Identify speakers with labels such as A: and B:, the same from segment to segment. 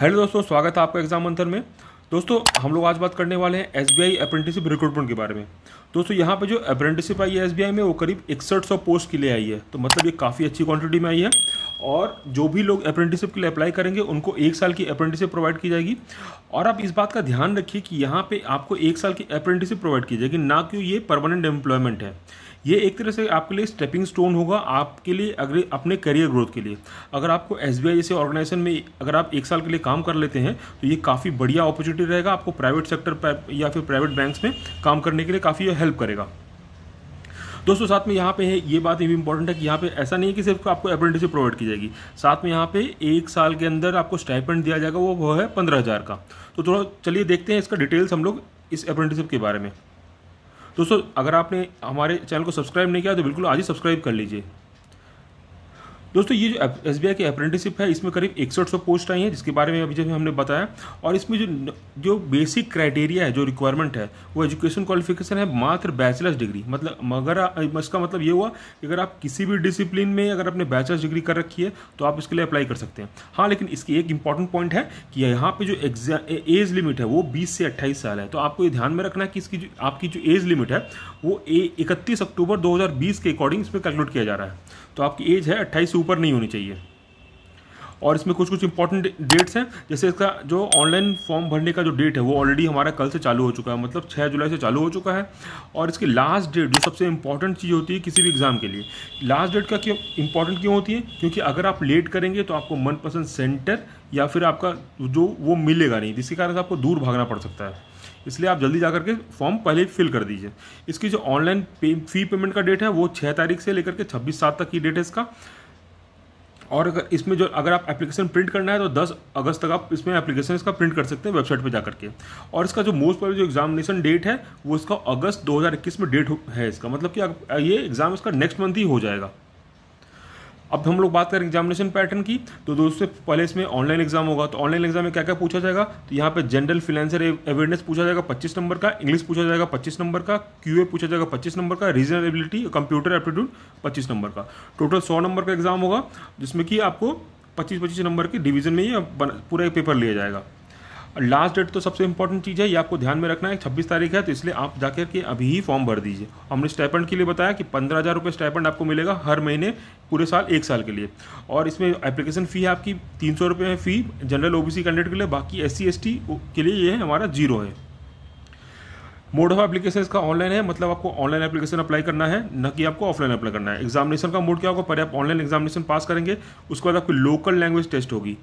A: hello दोस्तों स्वागत है आपका एग्जाम अंतर में दोस्तों हम लोग आज बात करने वाले हैं S B I apprenticeship recruitment के बारे में दोस्तों यहाँ पे जो अप्रेंटिसिप आई है एस में वो करीब इकसठ सौ पोस्ट के लिए आई है तो मतलब ये काफ़ी अच्छी क्वांटिटी में आई है और जो भी लोग अप्रेंटिसिप के लिए अप्लाई करेंगे उनको एक साल की अप्रेंटिसिप प्रोवाइड की जाएगी और आप इस बात का ध्यान रखिए कि यहाँ पे आपको एक साल की अप्रेंटिसिप प्रोवाइड की जाएगी ना कि ये परमानेंट एम्प्लॉयमेंट है ये एक तरह से आपके लिए स्टेपिंग स्टोन होगा आपके लिए अगले अपने करियर ग्रोथ के लिए अगर आपको एस जैसे ऑर्गेनाइजेशन में अगर आप एक साल के लिए काम कर लेते हैं तो ये काफ़ी बढ़िया अपॉर्चुनिटी रहेगा आपको प्राइवेट सेक्टर या फिर प्राइवेट बैंक्स में काम करने के लिए काफ़ी हेल्प करेगा दोस्तों साथ में यहाँ पे है ये बात भी इंपॉर्टेंट है कि यहाँ पे ऐसा नहीं है कि सिर्फ आपको अप्रेंटिसिप प्रोवाइड की जाएगी साथ में यहाँ पे एक साल के अंदर आपको स्टाइपेंट दिया जाएगा वो वो है पंद्रह हज़ार का तो थोड़ा चलिए देखते हैं इसका डिटेल्स हम लोग इस अप्रेंटिसशिप के बारे में दोस्तों अगर आपने हमारे चैनल को सब्सक्राइब नहीं किया तो बिल्कुल आज ही सब्सक्राइब कर लीजिए दोस्तों ये जो एस की अप्रेंटिसिप है इसमें करीब इकसठ सौ पोस्ट आई हैं जिसके बारे में अभी जब हमने बताया और इसमें जो जो बेसिक क्राइटेरिया है जो रिक्वायरमेंट है वो एजुकेशन क्वालिफिकेशन है मात्र बैचलर्स डिग्री मतलब मगर इसका मतलब ये हुआ कि अगर आप किसी भी डिसिप्लिन में अगर आपने बैचलर्स डिग्री कर रखी है तो आप इसके लिए अप्लाई कर सकते हैं हाँ लेकिन इसकी एक इंपॉर्टेंट पॉइंट है कि यहाँ पर जो एज लिमिट है वो बीस से अट्ठाईस साल है तो आपको ये ध्यान में रखना है कि इसकी जो आपकी जो एज लिमिट है वो इकतीस अक्टूबर दो के अकॉर्डिंग इसमें कैलकुलेट किया जा रहा है तो आपकी एज है अट्ठाईस से ऊपर नहीं होनी चाहिए और इसमें कुछ कुछ इंपॉर्टेंट डेट्स हैं जैसे इसका जो ऑनलाइन फॉर्म भरने का जो डेट है वो ऑलरेडी हमारा कल से चालू हो चुका है मतलब 6 जुलाई से चालू हो चुका है और इसकी लास्ट डेट जो सबसे इंपॉर्टेंट चीज़ होती है किसी भी एग्ज़ाम के लिए लास्ट डेट का क्यों इंपॉर्टेंट क्यों होती है क्योंकि अगर आप लेट करेंगे तो आपको मनपसंद सेंटर या फिर आपका जो वो मिलेगा नहीं जिसके कारण आपको दूर भागना पड़ सकता है इसलिए आप जल्दी जा करके फॉर्म पहले ही फिल कर दीजिए इसकी जो ऑनलाइन पे, फी पेमेंट का डेट है वो छः तारीख से लेकर के छब्बीस सात तक की डेट है इसका और अगर इसमें जो अगर आप एप्लीकेशन प्रिंट करना है तो 10 अगस्त तक आप इसमें एप्लीकेशन इसका प्रिंट कर सकते हैं वेबसाइट पे जा करके और इसका जो मोस्ट प्रोबेबल जो एग्जामिनेशन डेट है वो इसका अगस्त 2021 में डेट है इसका मतलब कि ये एग्ज़ाम इसका नेक्स्ट मंथ ही हो जाएगा अब हम लोग बात करें एग्जामिनेशन पैटर्न की तो दोस्तों पहले इसमें ऑनलाइन एग्जाम होगा तो ऑनलाइन एग्जाम में क्या क्या पूछा जाएगा तो यहाँ पे जनरल फिनेंशियल अवेयरनेस पूछा जाएगा 25 नंबर का इंग्लिश पूछा जाएगा 25 नंबर का क्यूए पूछा जाएगा 25 नंबर का रीजनल एबिलिटी कंप्यूटर एप्टीट्यूड पच्चीस नंबर का टोटल सौ नंबर का एग्जाम होगा जिसमें कि आपको पच्चीस पच्चीस नंबर के डिवीजन में ही पूरा पेपर लिया जाएगा लास्ट डेट तो सबसे इंपॉर्टेंट चीज़ है ये आपको ध्यान में रखना है छब्बीस तारीख है तो इसलिए आप जाकर के अभी ही फॉर्म भर दीजिए हमने स्टैपेंड के लिए बताया कि पंद्रह हज़ार रुपये स्टाइपेंड आपको मिलेगा हर महीने पूरे साल एक साल के लिए और इसमें एप्लीकेशन फ़ी है आपकी तीन सौ रुपये है फ़ी जनरल ओबीसी कैंडिडेट के लिए बाकी एस सी के लिए ये है हमारा जीरो है मोड ऑफ एप्लीकेशन इसका ऑनलाइन है मतलब आपको ऑनलाइन एप्लीकेशन अप्लाई करना है न कि आपको ऑफलाइन अप्लाई करना है एग्जामिनेशन का मोड क्या होगा पर आप ऑनलाइन एग्जामिनेशन पास करेंगे उसके बाद आपकी लोकल लैंग्वेज टेस्ट होगी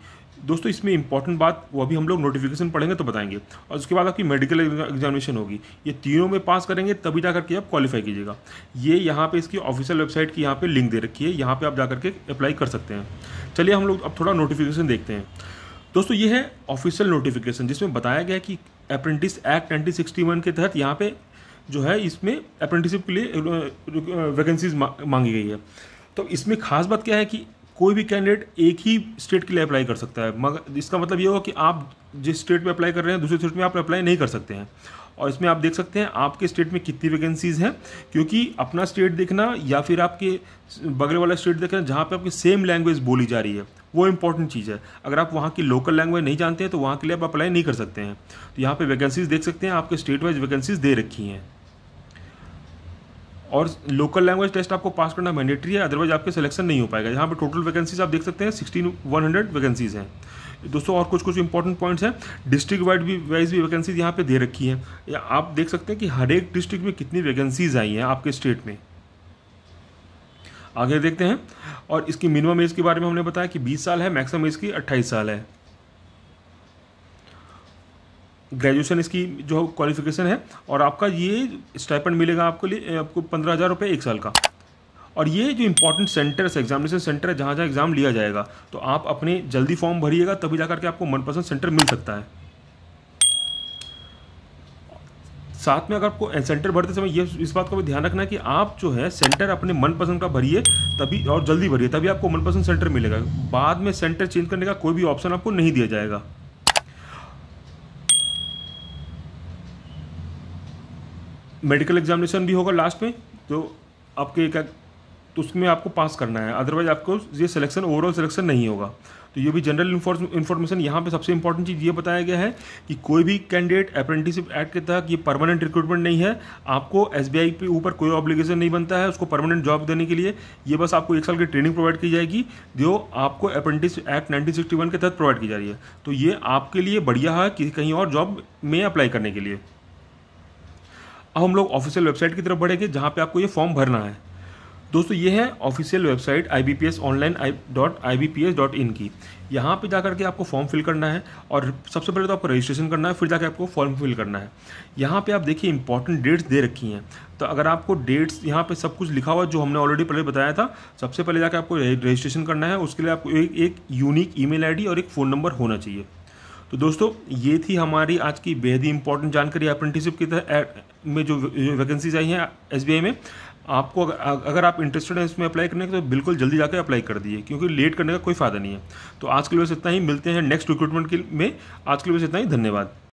A: दोस्तों इसमें इंपॉर्टेंट बात वो अभी हम लोग नोटिफिकेशन पढ़ेंगे तो बताएंगे और उसके बाद आपकी मेडिकल एग्जामिनेशन होगी ये तीनों में पास करेंगे तभी जा करके आप क्वालिफाई कीजिएगा ये यहाँ पे इसकी ऑफिशियल वेबसाइट की यहाँ पे लिंक दे रखी है यहाँ पे आप जा करके अप्लाई कर सकते हैं चलिए हम लोग अब थोड़ा नोटिफिकेशन देखते हैं दोस्तों ये है ऑफिशियल नोटिफिकेशन जिसमें बताया गया कि अप्रेंटिस एक्ट नाइनटीन के तहत यहाँ पर जो है इसमें अप्रेंटिसिप के लिए वैकेंसीज मांगी गई है तो इसमें खास बात क्या है कि कोई भी कैंडिडेट एक ही स्टेट के लिए अप्लाई कर सकता है मगर इसका मतलब ये होगा कि आप जिस स्टेट में अप्लाई कर रहे हैं दूसरे स्टेट में आप अप्लाई नहीं कर सकते हैं और इसमें आप देख सकते हैं आपके स्टेट में कितनी वैकेंसीज़ हैं क्योंकि अपना स्टेट देखना या फिर आपके बगल वाला स्टेट देखना जहाँ पे आपकी सेम लैंग्वेज बोली जा रही है वो इंपॉर्टेंट चीज़ है अगर आप वहाँ की लोकल लैंग्वेज नहीं जानते हैं तो वहाँ के लिए आप अप्लाई नहीं कर सकते हैं तो यहाँ पर वैकेंसीज़ देख सकते हैं आपके स्टेट वाइज वैकेंसीज़ दे रखी हैं और लोकल लैंग्वेज टेस्ट आपको पास करना मैंडेटरी है अदरवाइज आपके सिलेक्शन नहीं हो पाएगा यहाँ पर टोटल वैकेंसीज आप देख सकते हैं सिक्सटीन वन हंड्रेड वैकेंसीज हैं दोस्तों और कुछ कुछ इंपॉर्टेंट पॉइंट्स हैं डिस्ट्रिक्ट वाइड भी वाइज भी वैकेंसीज यहाँ पे दे रखी हैं या आप देख सकते हैं कि हर एक डिस्ट्रिक्ट में कितनी वैकेंसीज आई हैं आपके स्टेट में आगे देखते हैं और इसकी मिनिमम एज के बारे में हमने बताया कि 20 साल है मैक्सिमम एज की 28 साल है ग्रेजुएशन इसकी जो क्वालिफिकेशन है और आपका ये स्टाइपेंड मिलेगा आपको लिए आपको पंद्रह हज़ार रुपये एक साल का और ये जो इंपॉर्टेंट सेंटर्स एग्जामिनेशन सेंटर है जहाँ जहाँ एग्ज़ाम लिया जाएगा तो आप अपने जल्दी फॉर्म भरिएगा तभी जा करके आपको मनपसंद सेंटर मिल सकता है साथ में अगर आपको सेंटर भरते समय ये इस बात का भी ध्यान रखना है कि आप जो है सेंटर अपने मनपसंद का भरिए तभी और जल्दी भरिए तभी आपको मनपसंद सेंटर मिलेगा बाद में सेंटर चेंज करने का कोई भी ऑप्शन आपको नहीं दिया जाएगा मेडिकल एग्जामिनेशन भी होगा लास्ट में जो आपके एक तो उसमें आपको पास करना है अदरवाइज आपको ये सिलेक्शन ओवरऑल सिलेक्शन नहीं होगा तो ये भी जनरल इन्फॉर्मेशन यहाँ पे सबसे इंपॉर्टेंट चीज़ ये बताया गया है कि कोई भी कैंडिडेट अप्रेंटिसिप एक्ट के तहत ये परमानेंट रिक्रूटमेंट नहीं है आपको एस के ऊपर कोई ऑब्लिगेशन नहीं बनता है उसको परमानेंट जॉब देने के लिए ये बस आपको एक साल की ट्रेनिंग प्रोवाइड की जाएगी जो आपको अप्रेंटिस एक्ट नाइनटीन के तहत प्रोवाइड की जा रही है तो ये आपके लिए बढ़िया है कि कहीं और जॉब में अप्लाई करने के लिए अब हम लोग ऑफिशियल वेबसाइट की तरफ बढ़ेंगे जहाँ पे आपको ये फॉर्म भरना है दोस्तों ये है official website I B P S online I dot I B P S dot in की यहाँ पर जाकर के आपको फॉर्म फिल करना है और सबसे पहले तो आपको रजिस्ट्रेशन करना है फिर जाकर आपको फॉर्म फिल करना है यहाँ पे आप देखिए इंपॉर्टेंट डेट्स दे रखी हैं तो अगर आपको डेट्स यहाँ पे सब कुछ लिखा हुआ जो हमने ऑलरेडी पहले बताया था सबसे पहले जाकर आपको रजिस्ट्रेशन करना है उसके लिए आपको एक एक यूनिक ई मेल और एक फ़ोन नंबर होना चाहिए तो दोस्तों ये थी हमारी आज की बेहद ही इंपॉर्टेंट जानकारी अप्रेंटिसशिप की में जो वैकेंसीज आई हैं एस में आपको अगर आप इंटरेस्टेड हैं इसमें अप्लाई करने के तो बिल्कुल जल्दी जाकर अप्लाई कर दिए क्योंकि लेट करने का कोई फ़ायदा नहीं है तो आज के लिए बस इतना ही मिलते हैं नेक्स्ट रिक्रूटमेंट के में आज के लिए बस इतना ही धन्यवाद